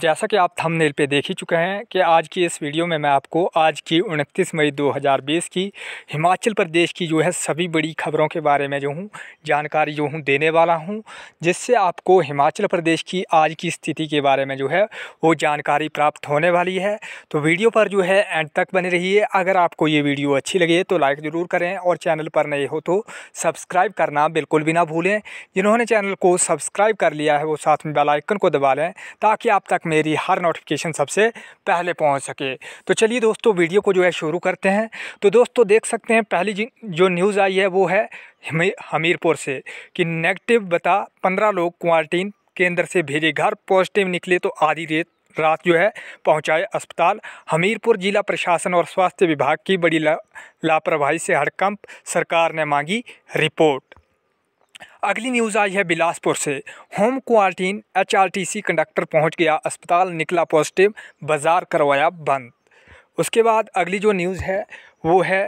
जैसा कि आप थंबनेल पे देख ही चुके हैं कि आज की इस वीडियो में मैं आपको आज की उनतीस मई 2020 की हिमाचल प्रदेश की जो है सभी बड़ी खबरों के बारे में जो हूँ जानकारी जो हूँ देने वाला हूँ जिससे आपको हिमाचल प्रदेश की आज की स्थिति के बारे में जो है वो जानकारी प्राप्त होने वाली है तो वीडियो पर जो है एंड तक बने रहिए अगर आपको ये वीडियो अच्छी लगे तो लाइक ज़रूर करें और चैनल पर नए हो तो सब्सक्राइब करना बिल्कुल भी ना भूलें जिन्होंने चैनल को सब्सक्राइब कर लिया है वो साथ में बेलाइकन को दबा लें ताकि आप तक तक मेरी हर नोटिफिकेशन सबसे पहले पहुंच सके तो चलिए दोस्तों वीडियो को जो है शुरू करते हैं तो दोस्तों देख सकते हैं पहली जो न्यूज़ आई है वो है हमीरपुर से कि नेगेटिव बता पंद्रह लोग क्वारंटीन केंद्र से भेजे घर पॉजिटिव निकले तो आधी रेत रात जो है पहुंचाए अस्पताल हमीरपुर जिला प्रशासन और स्वास्थ्य विभाग की बड़ी ला, लापरवाही से हड़कंप सरकार ने मांगी रिपोर्ट अगली न्यूज़ आई है बिलासपुर से होम क्वारंटीन एचआरटीसी कंडक्टर पहुंच गया अस्पताल निकला पॉजिटिव बाज़ार करवाया बंद उसके बाद अगली जो न्यूज़ है वो है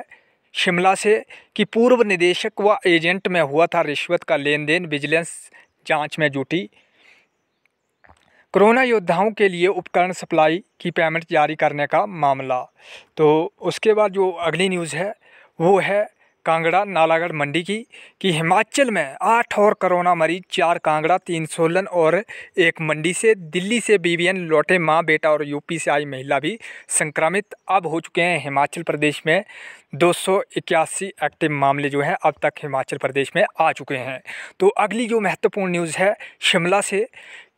शिमला से कि पूर्व निदेशक व एजेंट में हुआ था रिश्वत का लेन देन विजिलेंस जांच में जुटी कोरोना योद्धाओं के लिए उपकरण सप्लाई की पेमेंट जारी करने का मामला तो उसके बाद जो अगली न्यूज़ है वो है कांगड़ा नालागढ़ मंडी की कि हिमाचल में आठ और कोरोना मरीज चार कांगड़ा तीन सोलन और एक मंडी से दिल्ली से बीबीएन लौटे माँ बेटा और यूपी से आई महिला भी संक्रमित अब हो चुके हैं हिमाचल प्रदेश में दो एक्टिव मामले जो हैं अब तक हिमाचल प्रदेश में आ चुके हैं तो अगली जो महत्वपूर्ण न्यूज़ है शिमला से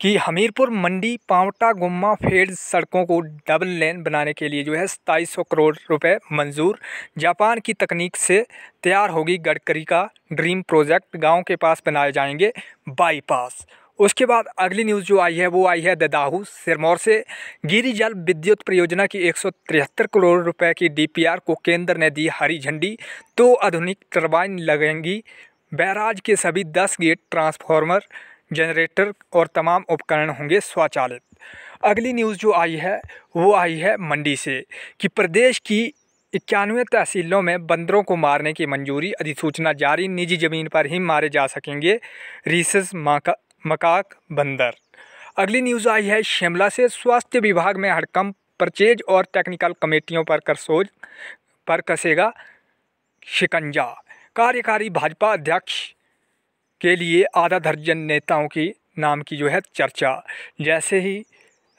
कि हमीरपुर मंडी पावटा गुम्मा फेड सड़कों को डबल लेन बनाने के लिए जो है सताईस सौ करोड़ रुपए मंजूर जापान की तकनीक से तैयार होगी गडकरी का ड्रीम प्रोजेक्ट गांव के पास बनाए जाएंगे बाईपास उसके बाद अगली न्यूज़ जो आई है वो आई है ददाहू सिरमौर से गिरी जल विद्युत परियोजना की एक करोड़ रुपये की डी को केंद्र ने दी हरी झंडी तो आधुनिक टर्बाइन लगेंगी बैराज के सभी दस गेट ट्रांसफार्मर जनरेटर और तमाम उपकरण होंगे स्वचालित अगली न्यूज़ जो आई है वो आई है मंडी से कि प्रदेश की इक्यानवे तहसीलों में बंदरों को मारने की मंजूरी अधिसूचना जारी निजी ज़मीन पर ही मारे जा सकेंगे रीसस मकाक बंदर अगली न्यूज़ आई है शिमला से स्वास्थ्य विभाग में हड़कम परचेज और टेक्निकल कमेटियों पर करसोज पर कसेगा शिकंजा कार्यकारी भाजपा अध्यक्ष के लिए आधा दर्जन नेताओं की नाम की जो है चर्चा जैसे ही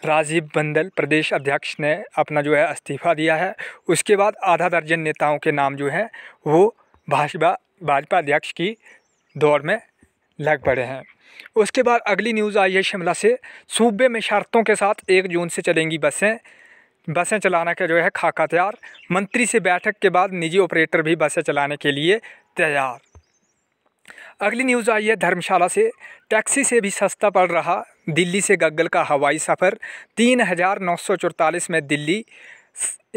राजीव बंदल प्रदेश अध्यक्ष ने अपना जो है इस्तीफ़ा दिया है उसके बाद आधा दर्जन नेताओं के नाम जो हैं वो भाजपा भाजपा अध्यक्ष की दौड़ में लग पड़े हैं उसके बाद अगली न्यूज़ आई है शिमला से सूबे में शर्तों के साथ एक जून से चलेंगी बसें बसें चलाना का जो है खाका तैयार मंत्री से बैठक के बाद निजी ऑपरेटर भी बसें चलाने के लिए तैयार अगली न्यूज़ आई है धर्मशाला से टैक्सी से भी सस्ता पड़ रहा दिल्ली से गग्गल का हवाई सफ़र तीन हज़ार नौ सौ चौतालीस में दिल्ली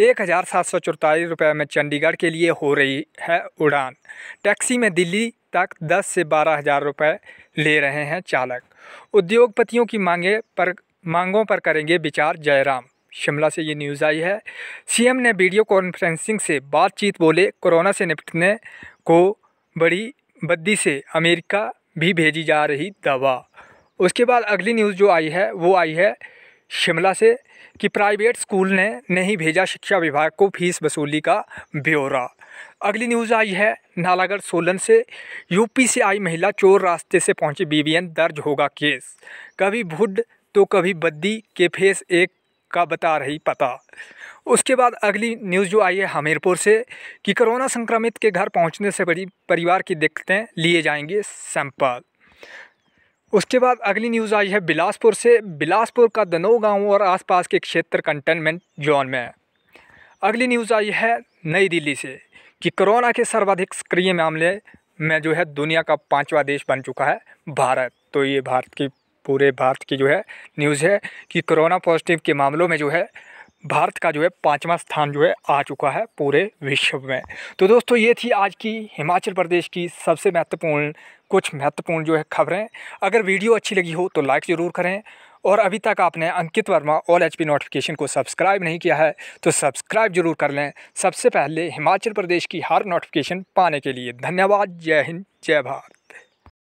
एक हज़ार सात सौ चौतालीस रुपये में चंडीगढ़ के लिए हो रही है उड़ान टैक्सी में दिल्ली तक दस से बारह हज़ार रुपये ले रहे हैं चालक उद्योगपतियों की मांगे पर मांगों पर करेंगे विचार जयराम शिमला से ये न्यूज़ आई है सीएम ने वीडियो कॉन्फ्रेंसिंग से बातचीत बोले कोरोना से निपटने को बड़ी बद्दी से अमेरिका भी भेजी जा रही दवा उसके बाद अगली न्यूज़ जो आई है वो आई है शिमला से कि प्राइवेट स्कूल ने नहीं भेजा शिक्षा विभाग को फीस वसूली का ब्यौरा अगली न्यूज़ आई है नालागढ़ सोलन से यूपी से आई महिला चोर रास्ते से पहुंची बीबीएन दर्ज होगा केस कभी भुड तो कभी बद्दी के फेस एक का बता रही पता उसके बाद अगली न्यूज़ जो आई है हमीरपुर से कि कोरोना संक्रमित के घर पहुंचने से बड़ी परिवार की दिक्कतें लिए जाएंगे सैंपल उसके बाद अगली न्यूज़ आई है बिलासपुर से बिलासपुर का दनो गाँव और आसपास के क्षेत्र कंटेनमेंट जोन में अगली न्यूज़ आई है नई दिल्ली से कि कोरोना के सर्वाधिक सक्रिय मामले में जो है दुनिया का पांचवा देश बन चुका है भारत तो ये भारत की पूरे भारत की जो है न्यूज़ है कि कोरोना पॉजिटिव के मामलों में जो है भारत का जो है पाँचवा स्थान जो है आ चुका है पूरे विश्व में तो दोस्तों ये थी आज की हिमाचल प्रदेश की सबसे महत्वपूर्ण कुछ महत्वपूर्ण जो है खबरें अगर वीडियो अच्छी लगी हो तो लाइक ज़रूर करें और अभी तक आपने अंकित वर्मा ऑल एच नोटिफिकेशन को सब्सक्राइब नहीं किया है तो सब्सक्राइब जरूर कर लें सबसे पहले हिमाचल प्रदेश की हर नोटिफिकेशन पाने के लिए धन्यवाद जय हिंद जय भारत